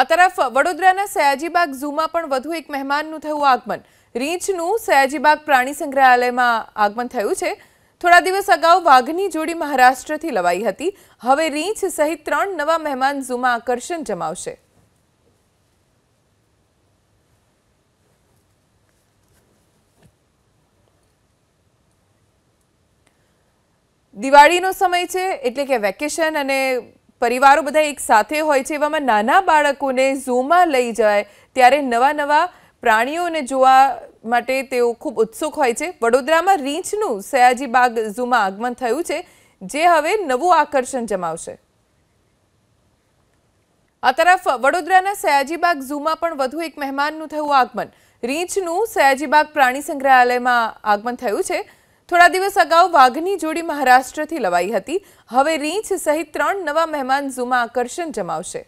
આ તરફ વડોદરાના સયાજીબાગ ઝૂમાં પણ વધુ એક મહેમાનનું થયું આગમન રીંછનું સયાજીબાગ પ્રાણી સંગ્રહાલયમાં આગમન થયું છે થોડા દિવસ અગાઉ વાઘની જોડી મહારાષ્ટ્રથી લવાઈ હતી હવે રીંછ સહિત ત્રણ નવા મહેમાન ઝૂમાં આકર્ષણ જમાવશે દિવાળીનો સમય છે એટલે કે વેકેશન અને પરિવારો બધા એક સાથે હોય છે એવામાં નાના બાળકોને ઝૂમાં લઈ જાય ત્યારે નવા નવા પ્રાણીઓને જોવા માટે તેઓ ખૂબ ઉત્સુક હોય છે વડોદરામાં રીંછનું સયાજી બાગ ઝૂમાં આગમન થયું છે જે હવે નવું આકર્ષણ જમાવશે આ તરફ વડોદરાના સયાજીબાગ ઝૂમાં પણ વધુ એક મહેમાનનું થયું આગમન રીંછનું સયાજીબાગ પ્રાણી સંગ્રહાલયમાં આગમન થયું છે થોડા દિવસ અગાઉ વાઘની જોડી મહારાષ્ટ્રથી લવાઈ હતી હવે રીંછ સહિત ત્રણ નવા મહેમાન ઝૂમાં આકર્ષણ જમાવશે